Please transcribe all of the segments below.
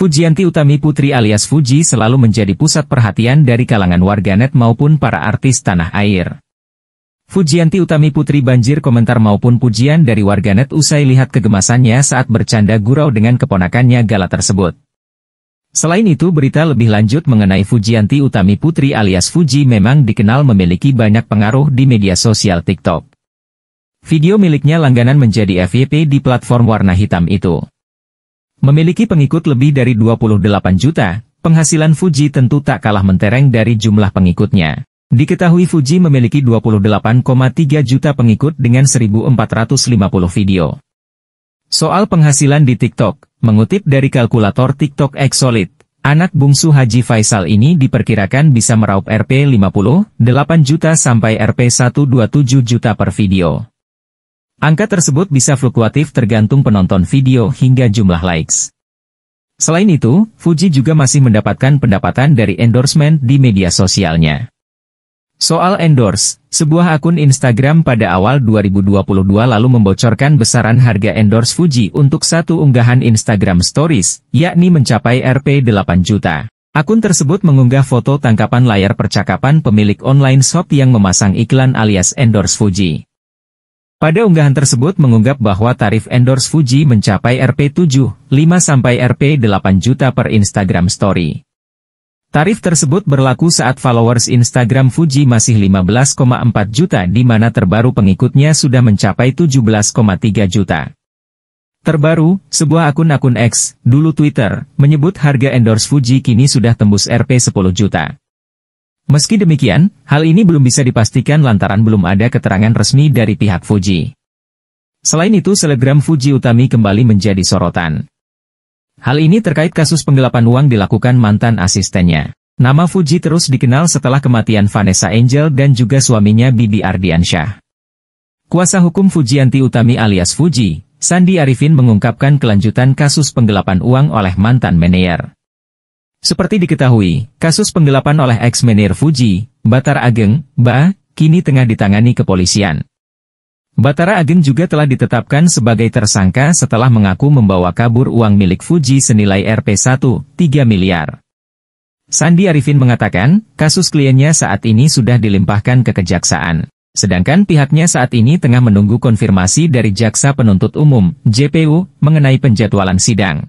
Fujianti Utami Putri alias Fuji selalu menjadi pusat perhatian dari kalangan warganet maupun para artis tanah air. Fujianti Utami Putri banjir komentar maupun pujian dari warganet usai lihat kegemasannya saat bercanda gurau dengan keponakannya Gala tersebut. Selain itu berita lebih lanjut mengenai Fujianti Utami Putri alias Fuji memang dikenal memiliki banyak pengaruh di media sosial TikTok. Video miliknya langganan menjadi FYP di platform warna hitam itu. Memiliki pengikut lebih dari 28 juta, penghasilan Fuji tentu tak kalah mentereng dari jumlah pengikutnya. Diketahui Fuji memiliki 28,3 juta pengikut dengan 1450 video. Soal penghasilan di TikTok, mengutip dari kalkulator TikTok Exolid, anak bungsu Haji Faisal ini diperkirakan bisa meraup Rp 58 juta sampai Rp 127 juta per video. Angka tersebut bisa fluktuatif tergantung penonton video hingga jumlah likes. Selain itu, Fuji juga masih mendapatkan pendapatan dari endorsement di media sosialnya. Soal endorse, sebuah akun Instagram pada awal 2022 lalu membocorkan besaran harga endorse Fuji untuk satu unggahan Instagram Stories, yakni mencapai Rp 8 juta. Akun tersebut mengunggah foto tangkapan layar percakapan pemilik online shop yang memasang iklan alias endorse Fuji. Pada unggahan tersebut mengunggah bahwa tarif endorse Fuji mencapai Rp7,5 sampai Rp8 juta per Instagram story. Tarif tersebut berlaku saat followers Instagram Fuji masih 15,4 juta di mana terbaru pengikutnya sudah mencapai 17,3 juta. Terbaru, sebuah akun-akun X, dulu Twitter, menyebut harga endorse Fuji kini sudah tembus Rp10 juta. Meski demikian, hal ini belum bisa dipastikan lantaran belum ada keterangan resmi dari pihak Fuji. Selain itu, selegram Fuji Utami kembali menjadi sorotan. Hal ini terkait kasus penggelapan uang dilakukan mantan asistennya. Nama Fuji terus dikenal setelah kematian Vanessa Angel dan juga suaminya Bibi Ardiansyah. Kuasa hukum Fujianti Utami alias Fuji, Sandi Arifin mengungkapkan kelanjutan kasus penggelapan uang oleh mantan manajer. Seperti diketahui, kasus penggelapan oleh ex-menir Fuji, Batara Ageng, Ba, kini tengah ditangani kepolisian. Batara Ageng juga telah ditetapkan sebagai tersangka setelah mengaku membawa kabur uang milik Fuji senilai rp 1,3 miliar. Sandi Arifin mengatakan, kasus kliennya saat ini sudah dilimpahkan ke kejaksaan. Sedangkan pihaknya saat ini tengah menunggu konfirmasi dari Jaksa Penuntut Umum, JPU, mengenai penjadwalan sidang.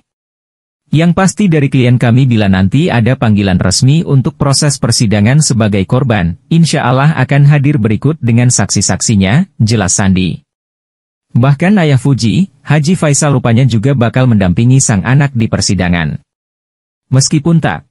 Yang pasti dari klien kami bila nanti ada panggilan resmi untuk proses persidangan sebagai korban, insya Allah akan hadir berikut dengan saksi-saksinya, jelas Sandi. Bahkan ayah Fuji, Haji Faisal rupanya juga bakal mendampingi sang anak di persidangan. Meskipun tak